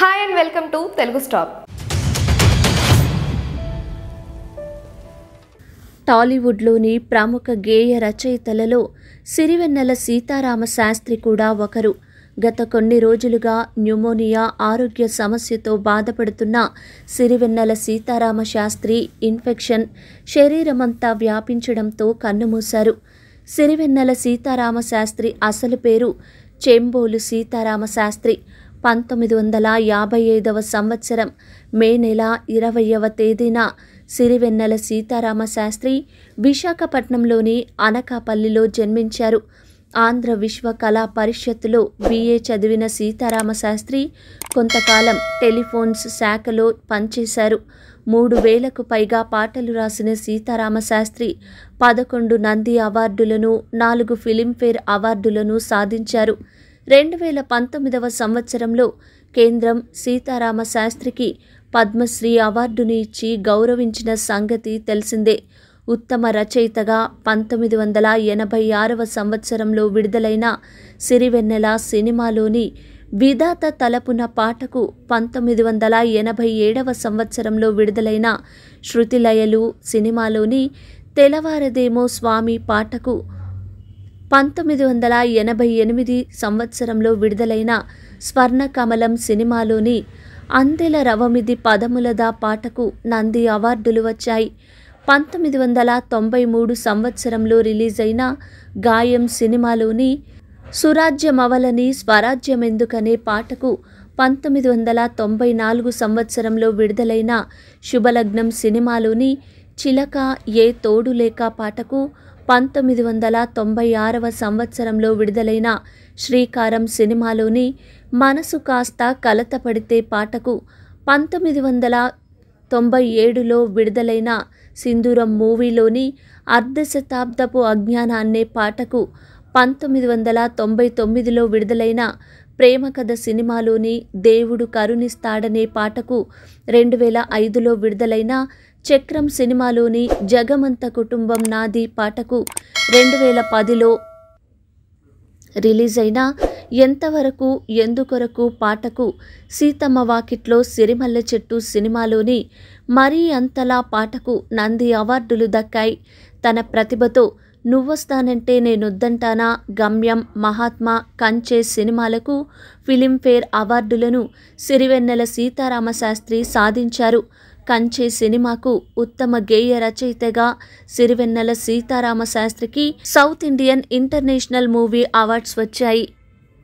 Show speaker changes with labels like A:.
A: hi and welcome to Telugu stop టాలీవుడ్లోని ప్రముఖ గేయ రచయితలలో సిరివెన్నెల సీతారామ శాస్త్రి కూడా ఒకరు గత కొన్ని రోజులుగా న్యూమోనియా ఆరోగ్య సమస్యతో బాధపడుతున్న సిరివెన్నెల సీతారామ శాస్త్రి ఇన్ఫెక్షన్ శరీరమంతా వ్యాపించడంతో కన్నుమూశారు సిరివెన్నెల సీతారామ శాస్త్రి అసలు పేరు చెంబోలు సీతారామ శాస్త్రి పంతొమ్మిది వందల యాభై ఐదవ సంవత్సరం మే నెల ఇరవయవ తేదీన సిరివెన్నెల సీతారామ శాస్త్రి విశాఖపట్నంలోని అనకాపల్లిలో జన్మించారు ఆంధ్ర విశ్వ కళా పరిషత్తులో బిఏ చదివిన సీతారామ శాస్త్రి కొంతకాలం టెలిఫోన్స్ శాఖలో పనిచేశారు మూడు వేలకు పైగా పాటలు రాసిన సీతారామ శాస్త్రి పదకొండు నంది అవార్డులను నాలుగు ఫిలింఫేర్ అవార్డులను సాధించారు రెండు వేల పంతొమ్మిదవ సంవత్సరంలో కేంద్రం సీతారామ శాస్త్రికి పద్మశ్రీ అవార్డును ఇచ్చి గౌరవించిన సంగతి తెలిసిందే ఉత్తమ రచయితగా పంతొమ్మిది వందల ఎనభై ఆరవ సంవత్సరంలో విడుదలైన సిరివెన్నెల సినిమాలోని విధాత తలపున పాటకు పంతొమ్మిది వందల ఎనభై ఏడవ సంవత్సరంలో విడుదలైన శృతిలయలు సినిమాలోని తెలవారదేమో స్వామి పాటకు పంతొమ్మిది వందల ఎనభై ఎనిమిది సంవత్సరంలో విడుదలైన స్వర్ణకమలం సినిమాలోని అందెల రవమిది పదములదా పాటకు నంది అవార్డులు వచ్చాయి పంతొమ్మిది వందల తొంభై మూడు సంవత్సరంలో రిలీజ్ అయిన గాయం సినిమాలోని సురాజ్యమవలని స్వరాజ్యమెందుకనే పాటకు పంతొమ్మిది వందల తొంభై నాలుగు సంవత్సరంలో విడుదలైన శుభలగ్నం సినిమాలోని చిలక ఏ తోడు లేక పాటకు పంతొమ్మిది వందల తొంభై ఆరవ సంవత్సరంలో విడుదలైన శ్రీకారం సినిమాలోని మనసు కాస్త కలతపడితే పాటకు పంతొమ్మిది వందల తొంభై ఏడులో విడుదలైన సింధూరం మూవీలోని అర్ధశతాబ్దపు అజ్ఞానాన్నే పాటకు పంతొమ్మిది వందల తొంభై తొమ్మిదిలో విడుదలైన ప్రేమ కథ సినిమాలోని దేవుడు కరుణిస్తాడనే పాటకు రెండు వేల ఐదులో విడుదలైన చక్రం సినిమాలోని జగమంత కుటుంబం నాది పాటకు రెండు వేల పదిలో రిలీజ్ అయిన ఎంతవరకు ఎందుకొరకు పాటకు సీతమ్మ వాకిట్లో సిరిమల్ల చెట్టు సినిమాలోని మరీ అంతలా పాటకు నంది అవార్డులు దక్కాయి తన ప్రతిభతో నువ్వొస్తానంటే నేనొద్దంటానా గమ్యం మహాత్మా కంచే సినిమాలకు ఫిలింఫేర్ అవార్డులను సిరివెన్నెల సీతారామ శాస్త్రి సాధించారు కంచే సినిమాకు ఉత్తమ గేయ రచయితగా సిరివెన్నెల సీతారామ శాస్త్రికి South Indian international movie awards వచ్చాయి